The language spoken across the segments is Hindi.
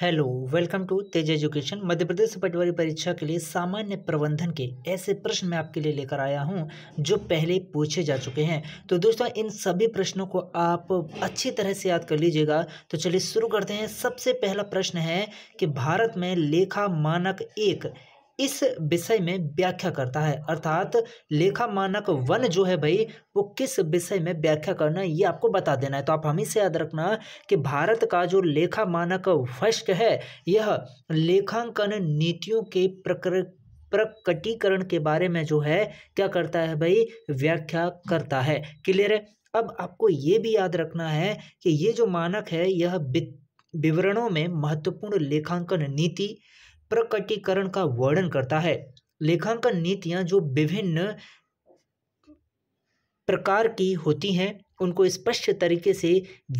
hello welcome to Tej education Madhya Pradesh patwari परीक्षा के लिए सामान्य प्रबंधन के ऐसे प्रश्न मैं आपके लिए लेकर आया हूं जो पहले पूछे जा चुके हैं तो दोस्तों इन सभी प्रश्नों को आप अच्छी तरह से याद कर लीजिएगा तो चलिए शुरू करते हैं सबसे पहला प्रश्न है कि भारत में लेखा मानक एक इस विषय में व्याख्या करता है अर्थात लेखा मानक वन जो है भाई वो किस विषय में व्याख्या करना है ये आपको बता देना है तो आप हमेशा याद रखना कि भारत का जो लेखा मानक फर्स्ट है यह लेखांकन नीतियों के प्रकर प्रकटीकरण के बारे में जो है क्या करता है भाई व्याख्या करता है क्लियर है अब आपको ये भी याद रखना है कि ये जो मानक है यह विवरणों में महत्वपूर्ण लेखांकन नीति प्रकटीकरण का वर्णन करता है लेखांकन नीतियां जो विभिन्न प्रकार की होती हैं उनको स्पष्ट तरीके से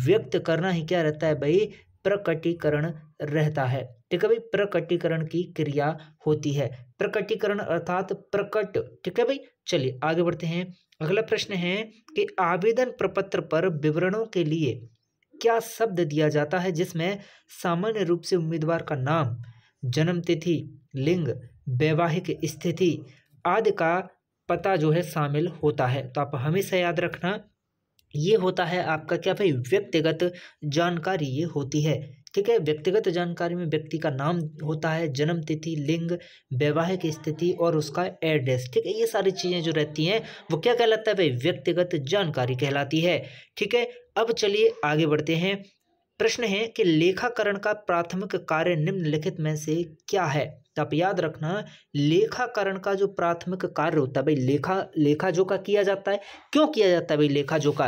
व्यक्त करना ही क्या रहता है भाई प्रकटीकरण रहता है ठीक है भाई प्रकटीकरण की क्रिया होती है प्रकटीकरण अर्थात प्रकट ठीक है भाई चलिए आगे बढ़ते हैं अगला प्रश्न है कि आवेदन प्रपत्र पर विवरणों के लिए क्या शब्द दिया जाता है जिसमें सामान्य रूप से उम्मीदवार का नाम जन्म तिथि लिंग वैवाहिक स्थिति आदि का पता जो है शामिल होता है तो आप हमेशा याद रखना ये होता है आपका क्या भाई व्यक्तिगत जानकारी ये होती है ठीक है व्यक्तिगत जानकारी में व्यक्ति का नाम होता है जन्म तिथि लिंग वैवाहिक स्थिति और उसका एड्रेस ठीक है ये सारी चीज़ें जो रहती हैं वो क्या कहलाता है भाई व्यक्तिगत जानकारी कहलाती है ठीक है अब चलिए आगे बढ़ते हैं प्रश्न है कि लेखाकरण का प्राथमिक कार्य निम्नलिखित में से क्या है तो आप याद रखना लेखाकरण का जो प्राथमिक कार्य होता है भाई लेखा लेखा का किया जाता है क्यों किया जाता है भाई लेखा का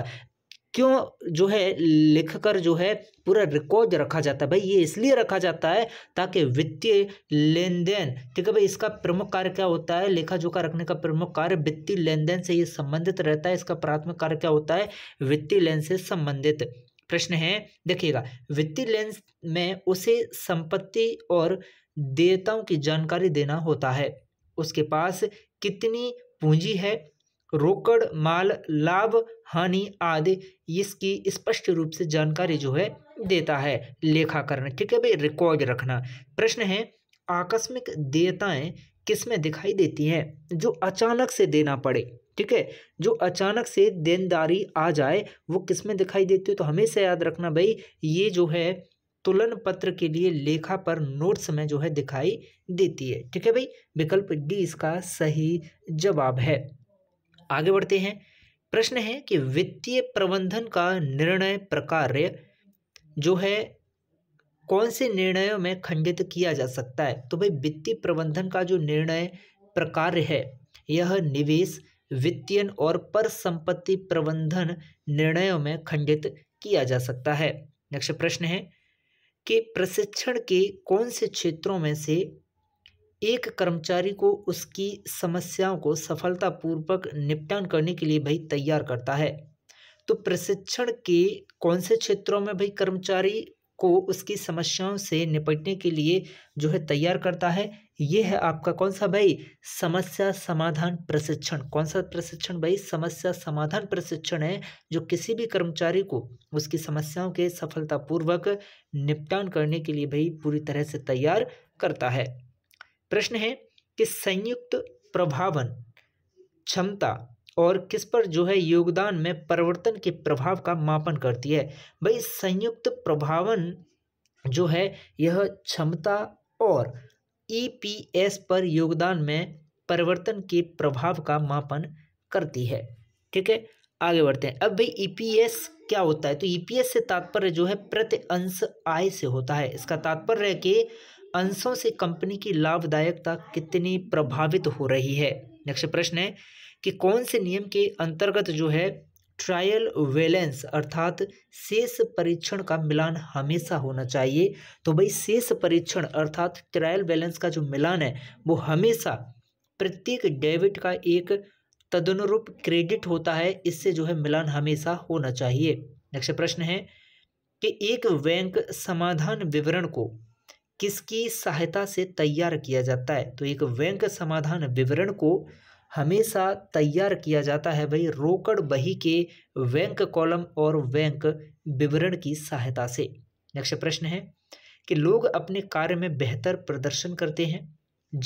क्यों जो है लिख कर जो है पूरा रिकॉर्ड रखा जाता है भाई ये इसलिए रखा जाता है ताकि वित्तीय लेन देन ठीक है भाई इसका प्रमुख कार्य क्या होता है लेखा जोखा रखने का प्रमुख कार्य वित्तीय लेन देन से ये संबंधित रहता है इसका प्राथमिक कार्य क्या होता है वित्तीय लेन से संबंधित प्रश्न है देखिएगा वित्तीय लेंस में उसे संपत्ति और देयताओं की जानकारी देना होता है उसके पास कितनी पूंजी है रोकड़ माल लाभ हानि आदि इसकी स्पष्ट रूप से जानकारी जो है देता है लेखा करना ठीक है भाई रिकॉर्ड रखना प्रश्न है आकस्मिक देयताएं किसमें दिखाई देती हैं जो अचानक से देना पड़े ठीक है जो अचानक से देनदारी आ जाए वो किस में दिखाई देती है तो हमेशा याद रखना भाई ये जो है तुलन पत्र के लिए लेखा पर नोट्स में जो है दिखाई देती है ठीक है भाई विकल्प डी इसका सही जवाब है आगे बढ़ते हैं प्रश्न है कि वित्तीय प्रबंधन का निर्णय प्रकार जो है कौन से निर्णयों में खंडित किया जा सकता है तो भाई वित्तीय प्रबंधन का जो निर्णय प्रकार है यह निवेश वित्तीयन और परसंपत्ति प्रबंधन निर्णयों में खंडित किया जा सकता है नेक्स्ट प्रश्न है कि प्रशिक्षण के कौन से क्षेत्रों में से एक कर्मचारी को उसकी समस्याओं को सफलतापूर्वक निपटान करने के लिए भाई तैयार करता है तो प्रशिक्षण के कौन से क्षेत्रों में भाई कर्मचारी को उसकी समस्याओं से निपटने के लिए जो है तैयार करता है ये है आपका कौन सा भाई समस्या समाधान प्रशिक्षण कौन सा प्रशिक्षण भाई समस्या समाधान प्रशिक्षण है जो किसी भी कर्मचारी को उसकी समस्याओं के सफलतापूर्वक निपटान करने के लिए भाई पूरी तरह से तैयार करता है प्रश्न है कि संयुक्त प्रभावन क्षमता और किस पर जो है योगदान में परिवर्तन के प्रभाव का मापन करती है भाई संयुक्त प्रभावन जो है यह क्षमता और ईपीएस e पर योगदान में परिवर्तन के प्रभाव का मापन करती है ठीक है आगे बढ़ते हैं अब भाई ईपीएस e क्या होता है तो ईपीएस e से तात्पर्य जो है प्रति अंश आय से होता है इसका तात्पर्य है कि अंशों से कंपनी की लाभदायकता कितनी प्रभावित हो रही है नेक्स्ट प्रश्न है कि कौन से नियम के अंतर्गत जो है ट्रायल वेलेंस अर्थात शेष परीक्षण का मिलान हमेशा होना चाहिए तो भाई शेष परीक्षण अर्थात ट्रायल बैलेंस का जो मिलान है वो हमेशा प्रत्येक डेबिट का एक तदनुरूप क्रेडिट होता है इससे जो है मिलान हमेशा होना चाहिए नेक्स्ट प्रश्न है कि एक बैंक समाधान विवरण को किसकी सहायता से तैयार किया जाता है तो एक बैंक समाधान विवरण को हमेशा तैयार किया जाता है भाई रोकड़ बही के वैंक कॉलम और वैंक विवरण की सहायता से नेक्स्ट प्रश्न है कि लोग अपने कार्य में बेहतर प्रदर्शन करते हैं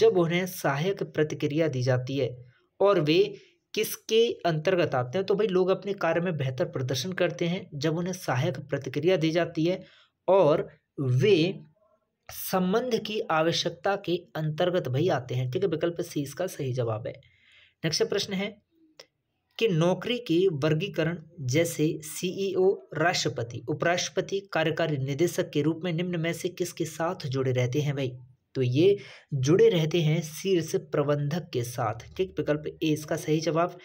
जब उन्हें सहायक प्रतिक्रिया दी जाती है और वे किसके अंतर्गत आते हैं तो भाई लोग अपने कार्य में बेहतर प्रदर्शन करते हैं जब उन्हें सहायक प्रतिक्रिया दी जाती है और वे संबंध की आवश्यकता के अंतर्गत भाई आते हैं ठीक है विकल्प सी इसका सही जवाब है नेक्स्ट प्रश्न है कि नौकरी के वर्गीकरण जैसे सीईओ e राष्ट्रपति उपराष्ट्रपति कार्यकारी निदेशक के रूप में निम्न में से किसके साथ जुड़े रहते हैं भाई तो ये जुड़े रहते हैं शीर्ष प्रबंधक के साथ ठीक विकल्प ए इसका सही जवाब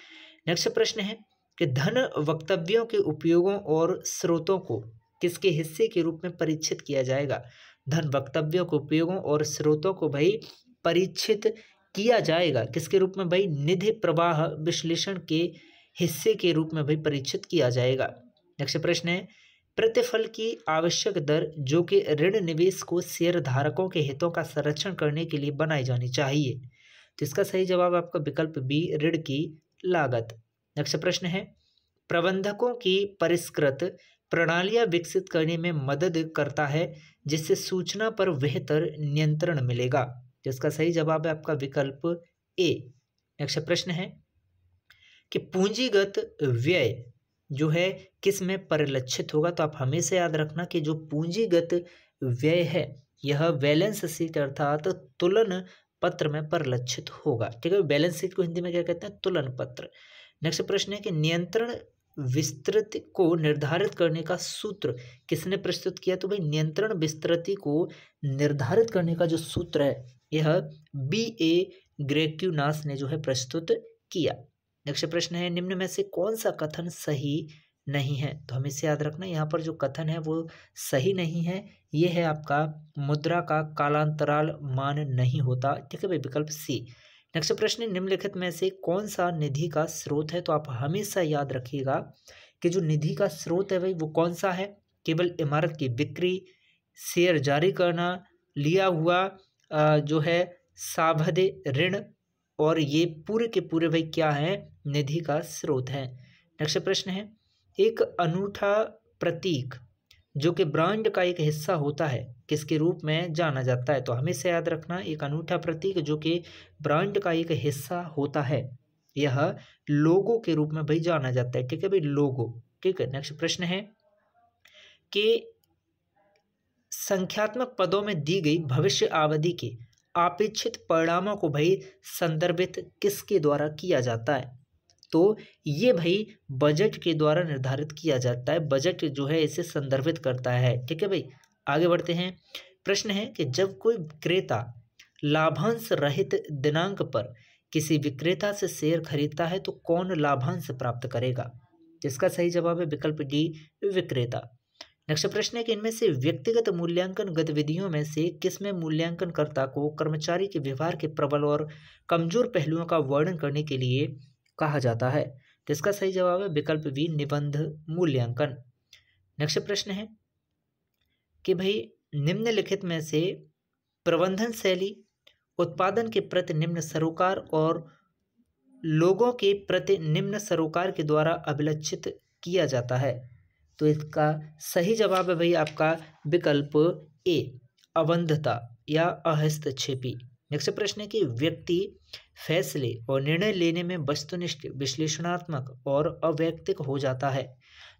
नेक्स्ट प्रश्न है कि धन वक्तव्यों के उपयोगों और स्रोतों को किसके हिस्से के रूप में परीक्षित किया जाएगा धन वक्तव्यों के उपयोगों और स्रोतों को भाई परीक्षित किया जाएगा किसके रूप में भाई निधि प्रवाह विश्लेषण के हिस्से के रूप में भाई परीक्षित किया जाएगा नेक्स्ट प्रश्न है प्रतिफल की आवश्यक दर जो कि ऋण निवेश को शेयर धारकों के हितों का संरक्षण करने के लिए बनाई जानी चाहिए तो इसका सही जवाब आपका विकल्प बी ऋण की लागत नेक्स्ट प्रश्न है प्रबंधकों की परिष्कृत प्रणालियां विकसित करने में मदद करता है जिससे सूचना पर बेहतर नियंत्रण मिलेगा जिसका सही जवाब है आपका विकल्प ए नेक्स्ट प्रश्न है कि पूंजीगत व्यय जो है किस में परिलक्षित होगा तो आप हमेशा याद रखना कि जो पूंजीगत व्यय है यह बैलेंस शीट अर्थात तो तुलन पत्र में परिलक्षित होगा ठीक है बैलेंस शीट को हिंदी में क्या कहते हैं तुलन पत्र नेक्स्ट प्रश्न है कि नियंत्रण विस्तृत को निर्धारित करने का सूत्र किसने प्रस्तुत किया तो भाई नियंत्रण विस्तृति को निर्धारित करने का जो सूत्र है यह बी ए ग्रेक्यूनास ने जो है प्रस्तुत किया नेक्स्ट प्रश्न है निम्न में से कौन सा कथन सही नहीं है तो हमें इसे याद रखना यहाँ पर जो कथन है वो सही नहीं है ये है आपका मुद्रा का कालांतराल मान नहीं होता ठीक है भाई विकल्प सी नेक्स्ट प्रश्न निम्नलिखित में से कौन सा निधि का स्रोत है तो आप हमेशा याद रखिएगा कि जो निधि का स्रोत है भाई वो कौन सा है केवल इमारत की बिक्री शेयर जारी करना लिया हुआ जो है सावधि ऋण और ये पूरे के पूरे भाई क्या है निधि का स्रोत है नेक्स्ट प्रश्न है एक अनूठा प्रतीक जो कि ब्रांड का एक हिस्सा होता है किसके रूप में जाना जाता है तो हमेशा याद रखना एक अनूठा प्रतीक जो कि ब्रांड का एक हिस्सा होता है यह लोगों के रूप में भाई जाना जाता है ठीक है भाई लोगो ठीक है नेक्स्ट प्रश्न है कि संख्यात्मक पदों में दी गई भविष्य अवधि के अपेक्षित परिणामों को भाई संदर्भित किसके द्वारा किया जाता है तो ये भाई बजट के द्वारा निर्धारित किया जाता है बजट जो है इसे संदर्भित करता है ठीक है भाई आगे बढ़ते हैं प्रश्न है कि जब कोई विक्रेता लाभांश रहित दिनांक पर किसी विक्रेता से शेयर खरीदता है तो कौन लाभांश प्राप्त करेगा इसका सही जवाब है विकल्प डी विक्रेता नेक्स्ट प्रश्न है कि इनमें से व्यक्तिगत मूल्यांकन गतिविधियों में से किसमें मूल्यांकनकर्ता को कर्मचारी के व्यवहार के प्रबल और कमजोर पहलुओं का वर्णन करने के लिए कहा जाता है तो इसका सही जवाब है विकल्प बी निबंध मूल्यांकन नेक्स्ट प्रश्न है कि भाई निम्नलिखित में से प्रबंधन शैली उत्पादन के प्रति निम्न सरोकार और लोगों के प्रति निम्न सरोकार के द्वारा अभिलक्षित किया जाता है तो इसका सही जवाब है भाई आपका विकल्प ए अबंधता या अहस्तक्षेपी नेक्स्ट प्रश्न है कि व्यक्ति फैसले और निर्णय लेने में वस्तुनिष्ठ विश्लेषणात्मक और अव्यक्तिक हो जाता है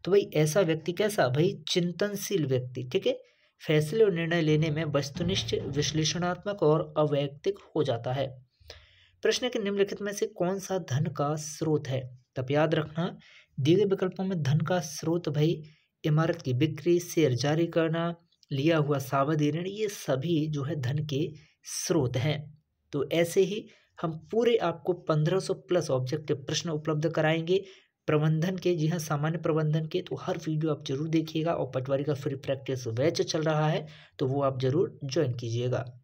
तो भाई ऐसा व्यक्ति कैसा भाई चिंतनशील व्यक्ति ठीक है फैसले और निर्णय लेने में वस्तुनिष्ठ विश्लेषणात्मक और अव्यक्तिक हो जाता है प्रश्न के निम्नलिखित में से कौन सा धन का स्रोत है तब याद रखना दिए गए विकल्पों में धन का स्रोत भाई इमारत की बिक्री शेयर जारी करना लिया हुआ सावधि ऋण ये सभी जो है धन के स्रोत हैं तो ऐसे ही हम पूरे आपको 1500 प्लस ऑब्जेक्टिव प्रश्न उपलब्ध कराएंगे प्रबंधन के जी हाँ सामान्य प्रबंधन के तो हर वीडियो आप जरूर देखिएगा और पटवारी का फ्री प्रैक्टिस बैच चल रहा है तो वो आप जरूर ज्वाइन कीजिएगा